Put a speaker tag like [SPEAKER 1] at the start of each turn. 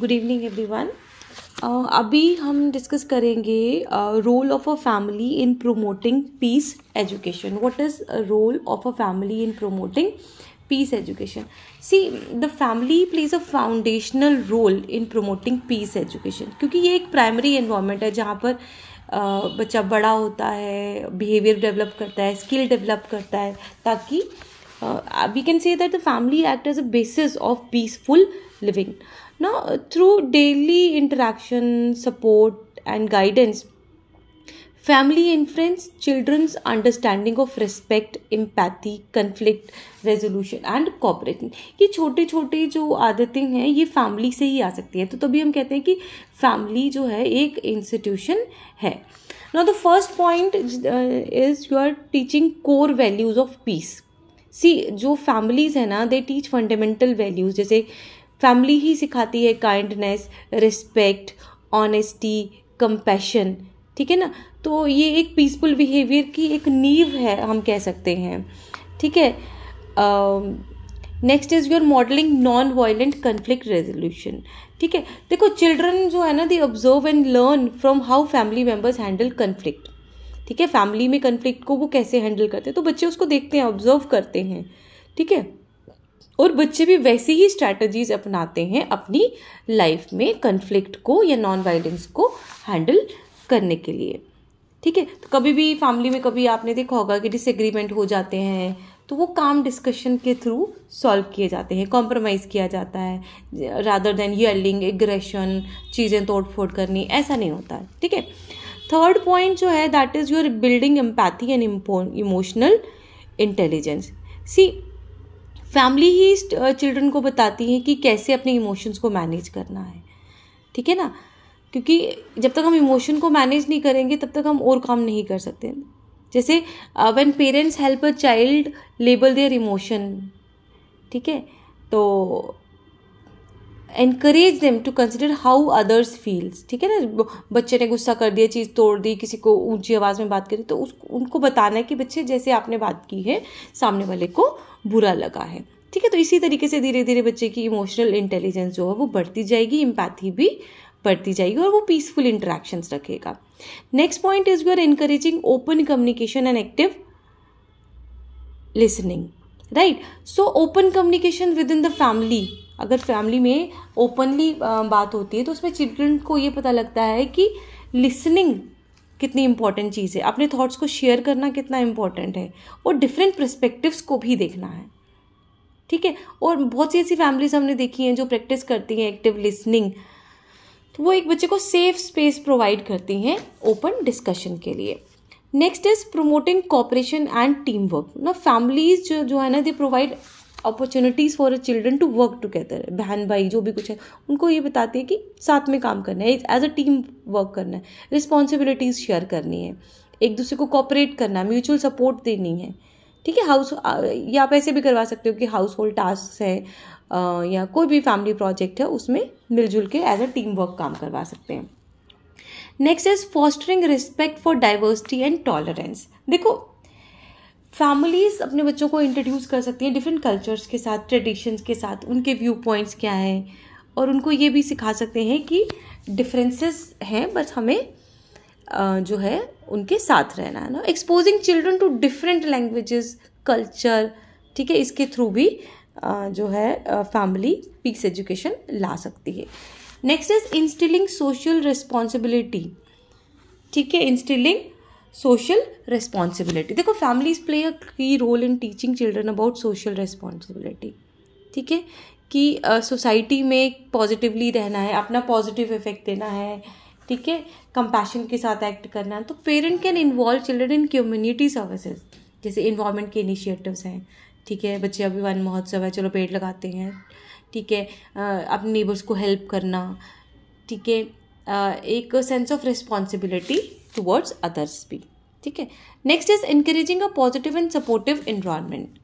[SPEAKER 1] good evening everyone अभी हम discuss करेंगे role of a family in promoting peace education what is role of a family in promoting peace education see the family plays a foundational role in promoting peace education क्योंकि ये एक primary environment है जहाँ पर uh, बच्चा बड़ा होता है बिहेवियर डेवलप करता है स्किल डेवलप करता है ताकि uh, we can say that the family act as a basis of peaceful living now through daily interaction support and guidance family and friends children's understanding of respect empathy conflict resolution and cooperation ये छोटे छोटे जो आदतें हैं ये family से ही आ सकती हैं तो तभी हम कहते हैं कि family जो है एक institution है now the first point is you are teaching core values of peace सी जो फैमिलीज़ है ना दे टीच फंडामेंटल वैल्यूज़ जैसे फैमिली ही सिखाती है काइंडनेस रिस्पेक्ट ऑनेस्टी कंपैशन ठीक है ना तो ये एक पीसफुल बिहेवियर की एक नींव है हम कह सकते हैं ठीक है next is your modelling non violent conflict resolution ठीक है देखो चिल्ड्रन जो है ना they observe and learn from how family members handle conflict ठीक है फैमिली में कन्फ्लिक्ट को वो कैसे हैंडल करते हैं तो बच्चे उसको देखते हैं ऑब्जर्व करते हैं ठीक है और बच्चे भी वैसी ही स्ट्रैटेजीज अपनाते हैं अपनी लाइफ में कन्फ्लिक्ट को या नॉन वायलेंस को हैंडल करने के लिए ठीक है तो कभी भी फैमिली में कभी आपने देखा होगा कि डिसएग्रीमेंट हो जाते हैं तो वो काम डिस्कशन के थ्रू सॉल्व किए जाते हैं कॉम्प्रोमाइज़ किया जाता है रादर देन यलिंग एग्रेशन चीज़ें तोड़ फोड़ करनी ऐसा नहीं होता है ठीक है थर्ड पॉइंट जो है that is your building empathy and emotional intelligence see family ही चिल्ड्रन को बताती है कि कैसे अपने इमोशंस को मैनेज करना है ठीक है ना क्योंकि जब तक हम इमोशन को मैनेज नहीं करेंगे तब तक हम और काम नहीं कर सकते जैसे when parents help a child label their emotion ठीक है तो encourage them to consider how others feels ठीक है ना बच्चे ने गुस्सा कर दिया चीज़ तोड़ दी किसी को ऊंची आवाज़ में बात करी तो उस उनको बताना है कि बच्चे जैसे आपने बात की है सामने वाले को बुरा लगा है ठीक है तो इसी तरीके से धीरे धीरे बच्चे की इमोशनल इंटेलिजेंस जो है वो बढ़ती जाएगी इम्पैथी भी बढ़ती जाएगी और वो पीसफुल इंटरेक्शंस रखेगा next point is your are encouraging open communication and active listening right so open communication within the family अगर फैमिली में ओपनली बात होती है तो उसमें चिल्ड्रन को ये पता लगता है कि लिसनिंग कितनी इंपॉर्टेंट चीज़ है अपने थॉट्स को शेयर करना कितना इम्पॉर्टेंट है और डिफरेंट परस्पेक्टिव्स को भी देखना है ठीक है और बहुत सी ऐसी फैमिलीज हमने देखी हैं जो प्रैक्टिस करती हैं एक्टिव लिसनिंग तो वो एक बच्चे को सेफ स्पेस प्रोवाइड करती हैं ओपन डिस्कशन के लिए next is promoting cooperation and team work ना फैमिलीज जो जो है ना they provide opportunities for a children to work together बहन भाई जो भी कुछ है उनको ये बताती है कि साथ में काम करना है एज अ टीम वर्क करना है रिस्पॉन्सिबिलिटीज़ शेयर करनी है एक दूसरे को कॉपरेट करना है म्यूचुअल सपोर्ट देनी है ठीक है हाउस या आप ऐसे भी करवा सकते हो कि हाउस होल्ड टास्क है या कोई भी फैमिली प्रोजेक्ट है उसमें मिलजुल के एज अ टीम वर्क काम करवा सकते हैं next is fostering respect for diversity and tolerance देखो फैमिलीज़ अपने बच्चों को इंट्रोड्यूस कर सकती हैं डिफरेंट कल्चर्स के साथ ट्रेडिशंस के साथ उनके व्यू पॉइंट्स क्या हैं और उनको ये भी सिखा सकते हैं कि डिफरेंसेस हैं बट हमें जो है उनके साथ रहना है ना exposing children to different languages culture ठीक है इसके थ्रू भी जो है फैमिली पीस एजुकेशन ला सकती है next is instilling social responsibility ठीक है इंस्टिलिंग सोशल responsibility देखो families play a key role in teaching children about social responsibility ठीक है कि सोसाइटी uh, में पॉजिटिवली रहना है अपना पॉजिटिव इफेक्ट देना है ठीक है कंपैशन के साथ एक्ट करना है तो parent can involve children in community services जैसे इन्वामेंट के इनिशिएटिव्स हैं ठीक है बच्चे अभी वन महोत्सव है चलो पेड़ लगाते हैं ठीक है अपने नेबर्स को हेल्प करना ठीक है एक sense of responsibility towards others भी ठीक है next is encouraging a positive and supportive environment